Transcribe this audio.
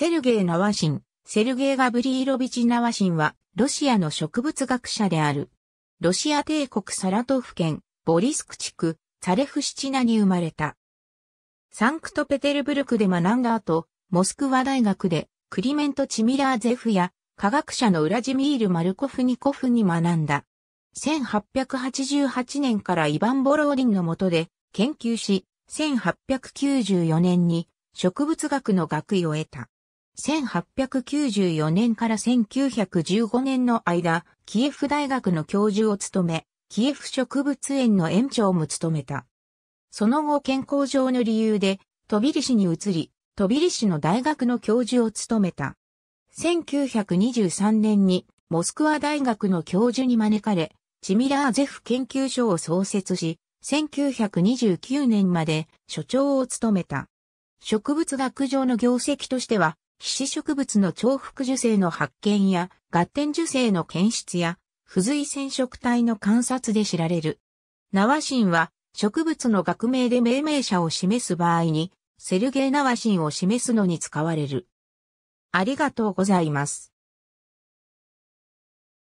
セルゲイ・ナワシン、セルゲイ・ガブリーロビチ・ナワシンは、ロシアの植物学者である。ロシア帝国サラトフ県、ボリスク地区、ツァレフシチナに生まれた。サンクトペテルブルクで学んだ後、モスクワ大学で、クリメント・チミラーゼフや、科学者のウラジミール・マルコフニコフに学んだ。1888年からイヴァン・ボローリンの下で研究し、1894年に植物学の学位を得た。1894年から1915年の間、キエフ大学の教授を務め、キエフ植物園の園長も務めた。その後健康上の理由で、飛び市に移り、飛び市の大学の教授を務めた。1923年に、モスクワ大学の教授に招かれ、チミラーゼフ研究所を創設し、1929年まで所長を務めた。植物学上の業績としては、皮脂植物の重複受精の発見や合点受精の検出や付随染色体の観察で知られる。ナワシンは植物の学名で命名者を示す場合にセルゲイナワシンを示すのに使われる。ありがとうございます。